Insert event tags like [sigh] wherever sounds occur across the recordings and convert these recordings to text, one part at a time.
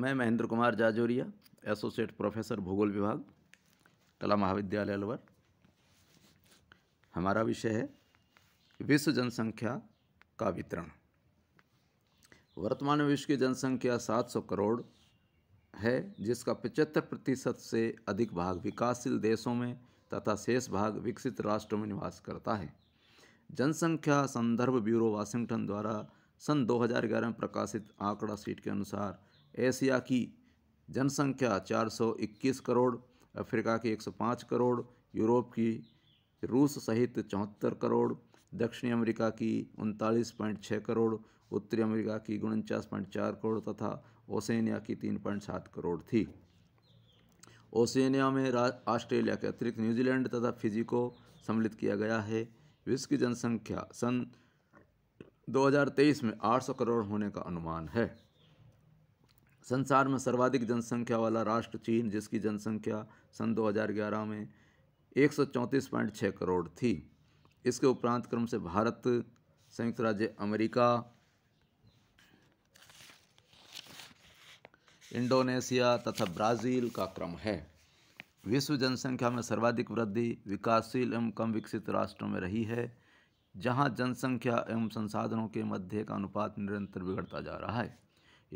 मैं Mahendra Kumar Jajoria associate professor भूगोल विभाग कला महाविद्यालय अलवर हमारा विषय है विश्व जनसंख्या का वितरण वर्तमान में विश्व की जनसंख्या 700 करोड़ है जिसका 75 प्रतिशत से अधिक भाग विकासशील देशों में तथा शेष भाग विकसित राष्ट्रों में निवास करता है जनसंख्या संदर्भ ब्यूरो वाशिंगटन द्वारा सन 2011 में प्रकाशित आंकड़ा सीट के अनुसार एशिया की जनसंख्या 421 करोड़ अफ्रीका की 105 करोड़ यूरोप की रूस सहित चौहत्तर करोड़ दक्षिणी अमेरिका की उनतालीस पॉइंट छः करोड़ उत्तरी अमेरिका की उनचास पॉइंट चार करोड़ तथा ओसेनिया की तीन पॉइंट सात करोड़ थी ओसेनिया में ऑस्ट्रेलिया के अतिरिक्त न्यूजीलैंड तथा फिजी को सम्मिलित किया गया है विश्व की जनसंख्या सन 2023 में 800 करोड़ होने का अनुमान है संसार में सर्वाधिक जनसंख्या वाला राष्ट्र चीन जिसकी जनसंख्या सन 2011 में एक करोड़ थी इसके उपरांत क्रम से भारत संयुक्त राज्य अमेरिका इंडोनेशिया तथा ब्राज़ील का क्रम है विश्व जनसंख्या में सर्वाधिक वृद्धि विकासशील एवं कम विकसित राष्ट्रों में रही है जहां जनसंख्या एवं संसाधनों के मध्य का अनुपात निरंतर बिगड़ता जा रहा है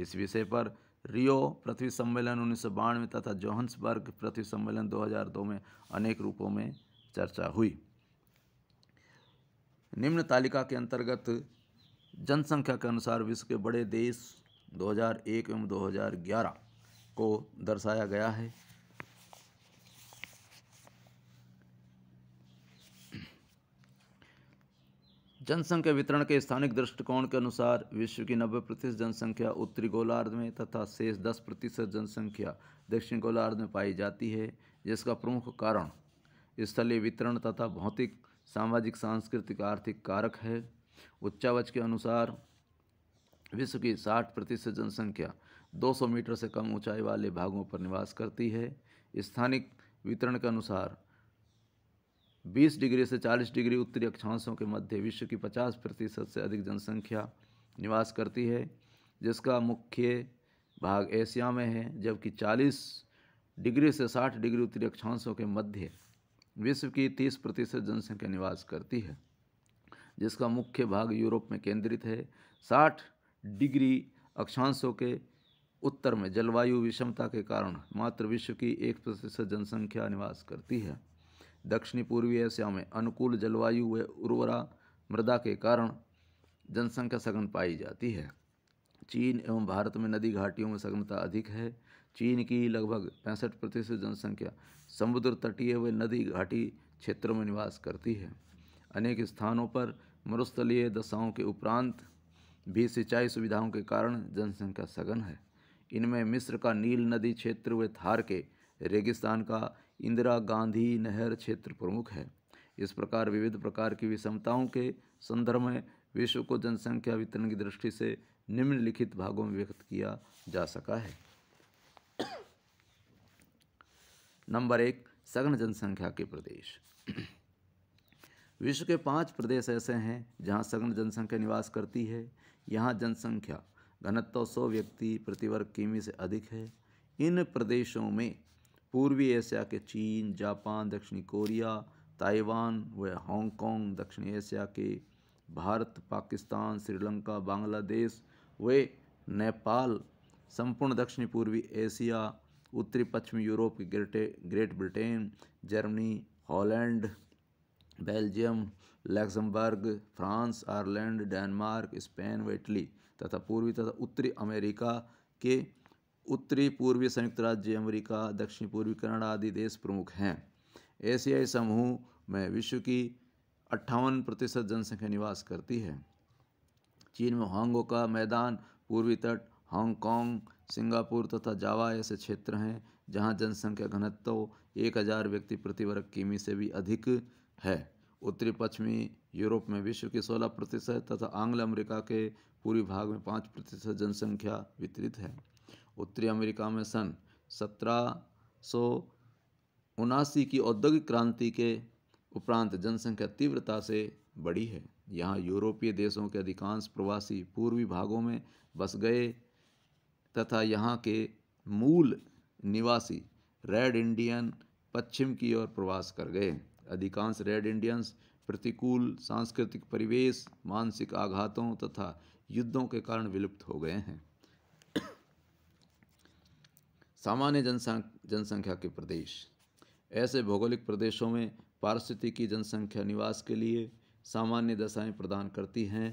इस विषय पर रियो पृथ्वी सम्मेलन उन्नीस सौ बानवे तथा जोहन्सबर्ग पृथ्वी सम्मेलन 2002 में अनेक रूपों में चर्चा हुई निम्न तालिका के अंतर्गत जनसंख्या के अनुसार विश्व के बड़े देश 2001 एवं 2011 को दर्शाया गया है जनसंख्या वितरण के स्थानिक दृष्टिकोण के अनुसार विश्व की नब्बे प्रतिशत जनसंख्या उत्तरी गोलार्ध में तथा शेष दस प्रतिशत जनसंख्या दक्षिण गोलार्ध में पाई जाती है जिसका प्रमुख कारण स्थलीय वितरण तथा भौतिक सामाजिक सांस्कृतिक आर्थिक कारक है उच्चावच के अनुसार विश्व की 60 प्रतिशत जनसंख्या 200 मीटर से कम ऊंचाई वाले भागों पर निवास करती है स्थानिक वितरण के अनुसार 20 डिग्री से 40 डिग्री उत्तरी अक्षांशों के मध्य विश्व की 50 प्रतिशत से अधिक जनसंख्या निवास करती है जिसका मुख्य भाग एशिया में है जबकि 40 डिग्री से 60 डिग्री उत्तरी अक्षांशों के मध्य विश्व की 30 प्रतिशत जनसंख्या निवास करती है जिसका मुख्य भाग यूरोप में केंद्रित है 60 डिग्री अक्षांशों के उत्तर में जलवायु विषमता के कारण मात्र विश्व की एक प्रतिशत जनसंख्या निवास करती है दक्षिणी पूर्वी एशिया में अनुकूल जलवायु व उर्वरा मृदा के कारण जनसंख्या सघन पाई जाती है चीन एवं भारत में नदी घाटियों में सघनता अधिक है चीन की लगभग पैंसठ प्रतिशत जनसंख्या समुद्र तटीय व नदी घाटी क्षेत्रों में निवास करती है अनेक स्थानों पर मरुस्थलीय दशाओं के उपरांत भी सिंचाई सुविधाओं के कारण जनसंख्या सघन है इनमें मिस्र का नील नदी क्षेत्र व थार के रेगिस्तान का इंदिरा गांधी नहर क्षेत्र प्रमुख है इस प्रकार विविध प्रकार की विषमताओं के संदर्भ में विश्व को जनसंख्या वितरण की दृष्टि से निम्नलिखित भागों में व्यक्त किया जा सका है नंबर एक सघन जनसंख्या के प्रदेश विश्व के पांच प्रदेश ऐसे हैं जहां सघन जनसंख्या निवास करती है यहाँ जनसंख्या घनत्व सौ व्यक्ति प्रतिवर्ग किमी से अधिक है इन प्रदेशों में पूर्वी एशिया के चीन जापान दक्षिणी कोरिया ताइवान व हांगकांग दक्षिणी एशिया के भारत पाकिस्तान श्रीलंका बांग्लादेश व नेपाल संपूर्ण दक्षिणी पूर्वी एशिया उत्तरी पश्चिमी यूरोप के great great Britain Germany Holland Belgium Luxembourg France Ireland Denmark Spain व इटली तथा पूर्वी तथा उत्तरी अमेरिका के उत्तरी पूर्वी संयुक्त राज्य अमेरिका दक्षिण पूर्वी कनाडा आदि देश प्रमुख हैं एशियाई समूह में विश्व की अट्ठावन प्रतिशत जनसंख्या निवास करती है चीन में हांगो का मैदान पूर्वी तट हांगकांग सिंगापुर तथा जावा ऐसे क्षेत्र हैं जहां जनसंख्या घनत्व एक हज़ार व्यक्ति प्रति वर्ग किमी से भी अधिक है उत्तरी पश्चिमी यूरोप में विश्व के 16 प्रतिशत तथा आंग्ल अमेरिका के पूर्वी भाग में 5 प्रतिशत जनसंख्या वितरित है उत्तरी अमेरिका में सन सत्रह की औद्योगिक क्रांति के उपरांत जनसंख्या तीव्रता से बढ़ी है यहाँ यूरोपीय देशों के अधिकांश प्रवासी पूर्वी भागों में बस गए तथा यहाँ के मूल निवासी रेड इंडियन पश्चिम की ओर प्रवास कर गए अधिकांश रेड इंडियंस प्रतिकूल सांस्कृतिक परिवेश मानसिक आघातों तथा युद्धों के कारण विलुप्त हो गए हैं सामान्य जनसंख्या के प्रदेश ऐसे भौगोलिक प्रदेशों में पारिस्थितिकी जनसंख्या निवास के लिए सामान्य दशाएं प्रदान करती हैं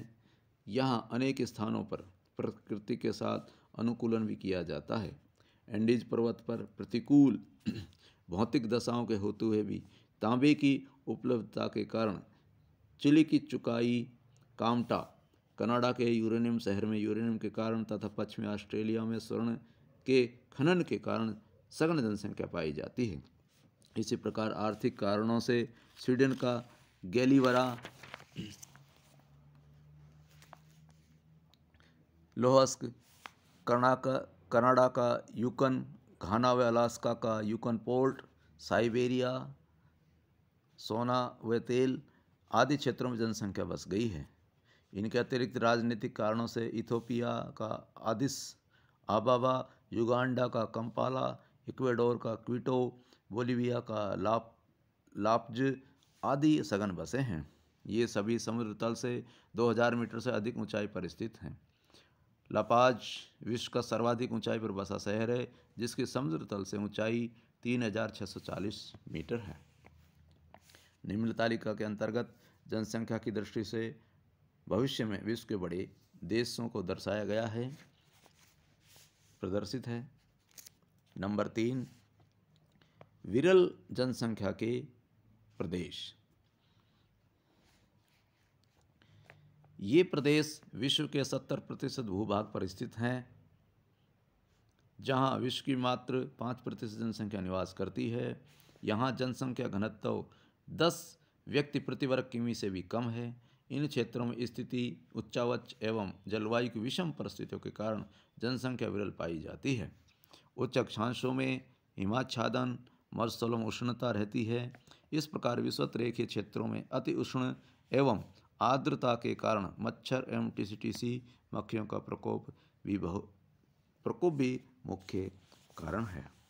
यहाँ अनेक स्थानों पर प्रकृति के साथ अनुकूलन भी किया जाता है एंडीज पर्वत पर प्रतिकूल [clears throat] भौतिक दशाओं के होते हुए भी तांबे की उपलब्धता के कारण चिली की चुकाई कामटा कनाडा के यूरेनियम शहर में यूरेनियम के कारण तथा पश्चिमी ऑस्ट्रेलिया में स्वर्ण के खनन के कारण सघन जनसंख्या पाई जाती है इसी प्रकार आर्थिक कारणों से स्वीडन का गैलीवरा लोहस्क कर्नाका कनाडा का यूकन घाना व अलास्का का यूकन पोर्ट साइबेरिया सोना व तेल आदि क्षेत्रों में जनसंख्या बस गई है इनके अतिरिक्त राजनीतिक कारणों से इथोपिया का आदिस आबाबा युगांडा का कंपाला इक्वेडोर का क्विटो बोलीविया का लाप लापज आदि सघन बसे हैं ये सभी समुद्र तल से 2000 मीटर से अधिक ऊंचाई पर स्थित हैं लापाज विश्व का सर्वाधिक ऊंचाई पर बसा शहर है जिसकी समुद्र तल से ऊंचाई 3640 मीटर है निम्न तालिका के अंतर्गत जनसंख्या की दृष्टि से भविष्य में विश्व के बड़े देशों को दर्शाया गया है प्रदर्शित है नंबर तीन विरल जनसंख्या के प्रदेश ये प्रदेश विश्व के सत्तर प्रतिशत भूभाग पर स्थित हैं जहां विश्व की मात्र पाँच प्रतिशत जनसंख्या निवास करती है यहां जनसंख्या घनत्व दस व्यक्ति प्रति वर्ग किमी से भी कम है इन क्षेत्रों में स्थिति उच्चावच एवं जलवायु की विषम परिस्थितियों के कारण जनसंख्या विरल पाई जाती है उच्च अक्षांशों में हिमाच्छादन मरुस्थलों में उष्णता रहती है इस प्रकार विश्वत रेखीय क्षेत्रों में अति उष्ण एवं आर्द्रता के कारण मच्छर एवं टीसीटीसी मक्खियों का प्रकोप भी बहु प्रकोप भी मुख्य कारण है